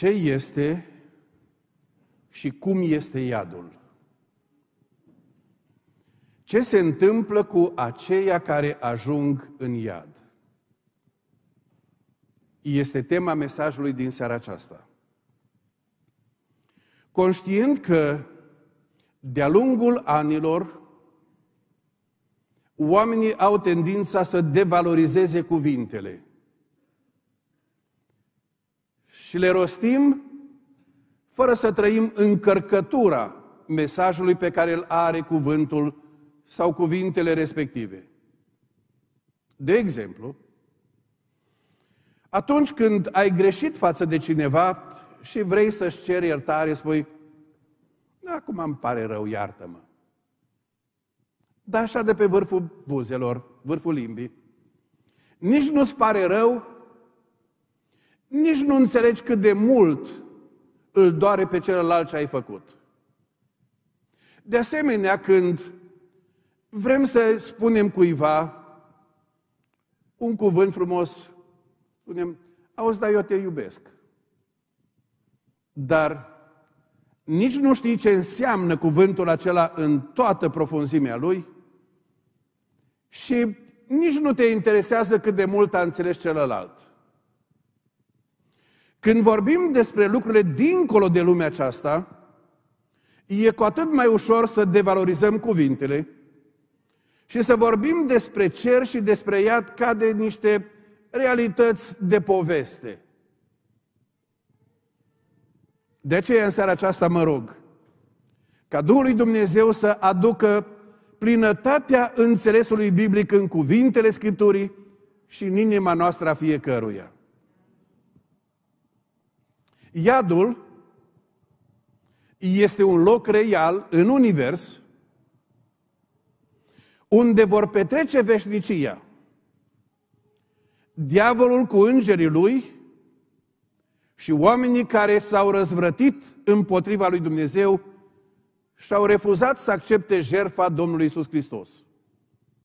ce este și cum este iadul. Ce se întâmplă cu aceia care ajung în iad? Este tema mesajului din seara aceasta. Conștient că de-a lungul anilor oamenii au tendința să devalorizeze cuvintele – și le rostim fără să trăim încărcătura mesajului pe care îl are cuvântul sau cuvintele respective. De exemplu, atunci când ai greșit față de cineva și vrei să-și ceri iertare, spui, acum îmi pare rău, iartă-mă. Dar așa de pe vârful buzelor, vârful limbii. Nici nu-ți pare rău nici nu înțelegi cât de mult îl doare pe celălalt ce ai făcut. De asemenea, când vrem să spunem cuiva un cuvânt frumos, spunem, auzi, dar eu te iubesc. Dar nici nu știi ce înseamnă cuvântul acela în toată profunzimea lui și nici nu te interesează cât de mult a înțeles celălalt. Când vorbim despre lucrurile dincolo de lumea aceasta, e cu atât mai ușor să devalorizăm cuvintele și să vorbim despre cer și despre iad ca de niște realități de poveste. De aceea în seara aceasta mă rog ca Duhul lui Dumnezeu să aducă plinătatea înțelesului biblic în cuvintele Scripturii și în inima noastră a fiecăruia. Iadul este un loc real în univers unde vor petrece veșnicia diavolul cu îngerii lui și oamenii care s-au răzvrătit împotriva lui Dumnezeu și au refuzat să accepte jertfa Domnului Isus Hristos.